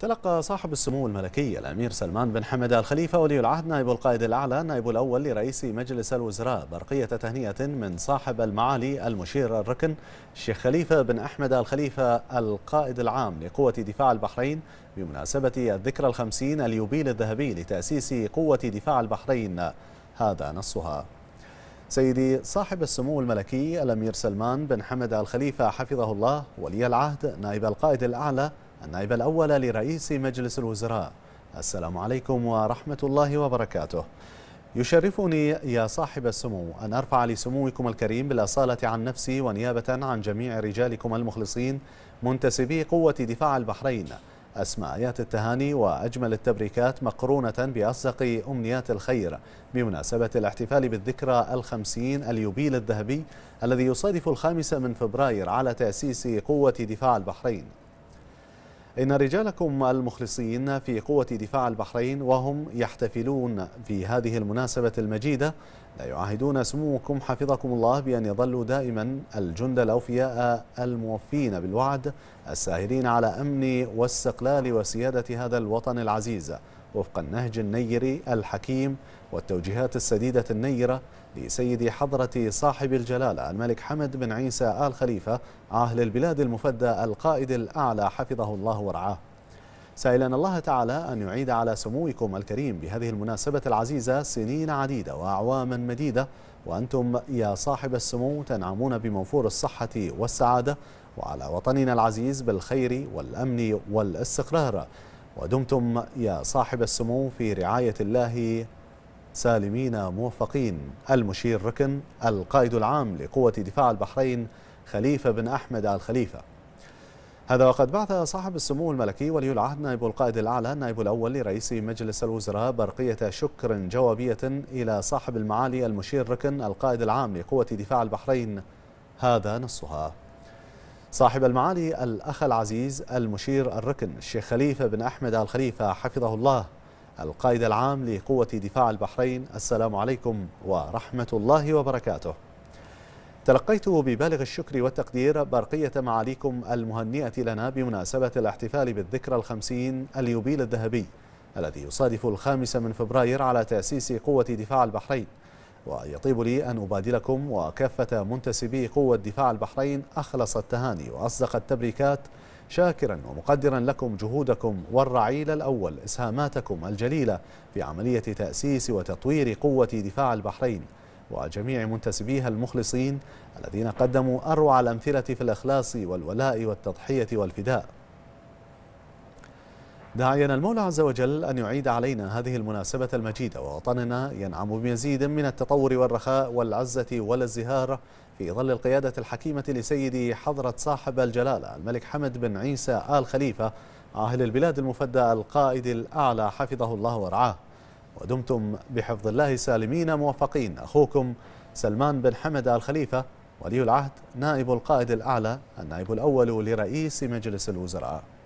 تلقى صاحب السمو الملكي الأمير سلمان بن حمد الخليفة ولي العهد نائب القائد الأعلى نائب الأول لرئيس مجلس الوزراء برقية تهنئة من صاحب المعالي المشير الركن الشيخ خليفة بن أحمد الخليفة القائد العام لقوة دفاع البحرين بمناسبة الذكرى الخمسين اليوبيل الذهبي لتأسيس قوة دفاع البحرين هذا نصها سيدي صاحب السمو الملكي الأمير سلمان بن حمد الخليفة حفظه الله ولي العهد نائب القائد الأعلى النائب الأول لرئيس مجلس الوزراء السلام عليكم ورحمة الله وبركاته يشرفني يا صاحب السمو أن أرفع لسموكم الكريم بالأصالة عن نفسي ونيابة عن جميع رجالكم المخلصين منتسبي قوة دفاع البحرين أسماء آيات التهاني وأجمل التبريكات مقرونة بأصدق أمنيات الخير بمناسبة الاحتفال بالذكرى الخمسين اليوبيل الذهبي الذي يصادف الخامس من فبراير على تأسيس قوة دفاع البحرين إن رجالكم المخلصين في قوة دفاع البحرين وهم يحتفلون في هذه المناسبة المجيدة لا يعاهدون سموكم حفظكم الله بأن يظلوا دائما الجند الأوفياء الموفين بالوعد الساهرين على أمن واستقلال وسيادة هذا الوطن العزيز وفق النهج النيري الحكيم والتوجيهات السديدة النيرة لسيد حضرة صاحب الجلالة الملك حمد بن عيسى آل خليفة عاهل البلاد المفدى القائد الأعلى حفظه الله ورعاه سائلنا الله تعالى أن يعيد على سموكم الكريم بهذه المناسبة العزيزة سنين عديدة وأعواما مديدة وأنتم يا صاحب السمو تنعمون بموفور الصحة والسعادة وعلى وطننا العزيز بالخير والأمن والاستقرار ودمتم يا صاحب السمو في رعاية الله سالمين موفقين المشير ركن القائد العام لقوة دفاع البحرين خليفة بن أحمد آل خليفة هذا وقد بعث صاحب السمو الملكي ولي العهد نائب القائد الأعلى النائب الأول لرئيس مجلس الوزراء برقية شكر جوابية إلى صاحب المعالي المشير ركن القائد العام لقوة دفاع البحرين هذا نصها صاحب المعالي الأخ العزيز المشير الركن الشيخ خليفة بن أحمد آل خليفة حفظه الله القائد العام لقوة دفاع البحرين السلام عليكم ورحمة الله وبركاته تلقيت ببالغ الشكر والتقدير برقية معاليكم المهنئة لنا بمناسبة الاحتفال بالذكرى الخمسين اليوبيل الذهبي الذي يصادف الخامس من فبراير على تأسيس قوة دفاع البحرين ويطيب لي أن أبادلكم وكافة منتسبي قوة دفاع البحرين أخلص التهاني وأصدق التبريكات شاكرا ومقدرا لكم جهودكم والرعيل الأول إسهاماتكم الجليلة في عملية تأسيس وتطوير قوة دفاع البحرين وجميع منتسبيها المخلصين الذين قدموا أروع الأمثلة في الإخلاص والولاء والتضحية والفداء داعيا المولى عز وجل أن يعيد علينا هذه المناسبة المجيدة ووطننا ينعم بمزيد من التطور والرخاء والعزة والازدهار في ظل القيادة الحكيمة لسيدي حضرة صاحب الجلالة الملك حمد بن عيسى آل خليفة عاهل البلاد المفدى القائد الأعلى حفظه الله ورعاه ودمتم بحفظ الله سالمين موفقين أخوكم سلمان بن حمد آل خليفة ولي العهد نائب القائد الأعلى النائب الأول لرئيس مجلس الوزراء